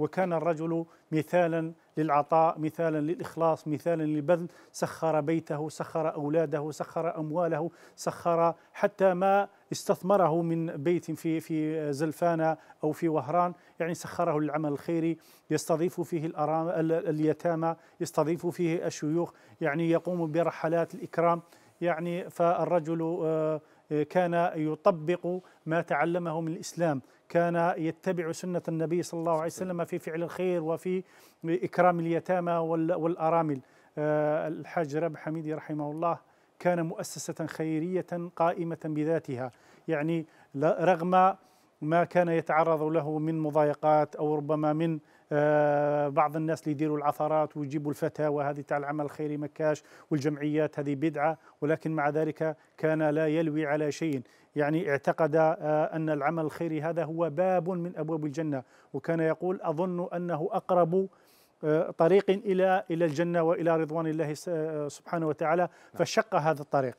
وكان الرجل مثالا للعطاء مثالا للإخلاص مثالا للبذل سخر بيته سخر أولاده سخر أمواله سخر حتى ما استثمره من بيت في في زلفانة أو في وهران يعني سخره للعمل الخيري يستضيف فيه اليتامى يستضيف فيه الشيوخ يعني يقوم برحلات الإكرام يعني فالرجل آه، آه، كان يطبق ما تعلمه من الإسلام كان يتبع سنة النبي صلى الله عليه وسلم في فعل الخير وفي إكرام اليتامى والأرامل آه، الحاج رب حميدي رحمه الله كان مؤسسة خيرية قائمة بذاتها يعني رغم ما كان يتعرض له من مضايقات أو ربما من آه، بعض الناس اللي يديروا العثرات ويجيبوا الفتاوى هذه تاع العمل الخيري مكاش والجمعيات هذه بدعه ولكن مع ذلك كان لا يلوي على شيء يعني اعتقد آه، ان العمل الخيري هذا هو باب من ابواب الجنه وكان يقول اظن انه اقرب آه، طريق الى الى الجنه والى رضوان الله سبحانه وتعالى نعم. فشق هذا الطريق